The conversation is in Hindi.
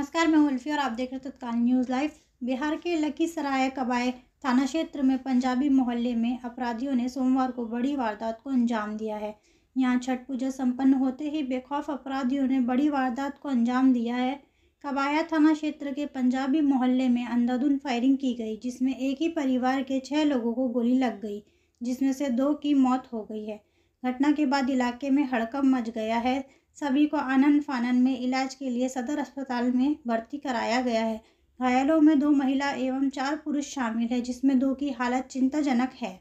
नमस्कार मैं उल्फी और आप देख रहे तत्काल न्यूज़ लाइव बिहार के लखीसराय कबाए थाना क्षेत्र में पंजाबी मोहल्ले में अपराधियों ने सोमवार को बड़ी वारदात को अंजाम दिया है यहाँ छठ पूजा संपन्न होते ही बेखौफ अपराधियों ने बड़ी वारदात को अंजाम दिया है कबाया थाना क्षेत्र के पंजाबी मोहल्ले में अंधाधुन फायरिंग की गई जिसमें एक ही परिवार के छः लोगों को गोली लग गई जिसमें से दो की मौत हो गई है घटना के बाद इलाके में हड़कम मच गया है सभी को आनंद फानन में इलाज के लिए सदर अस्पताल में भर्ती कराया गया है घायलों में दो महिला एवं चार पुरुष शामिल है जिसमें दो की हालत चिंताजनक है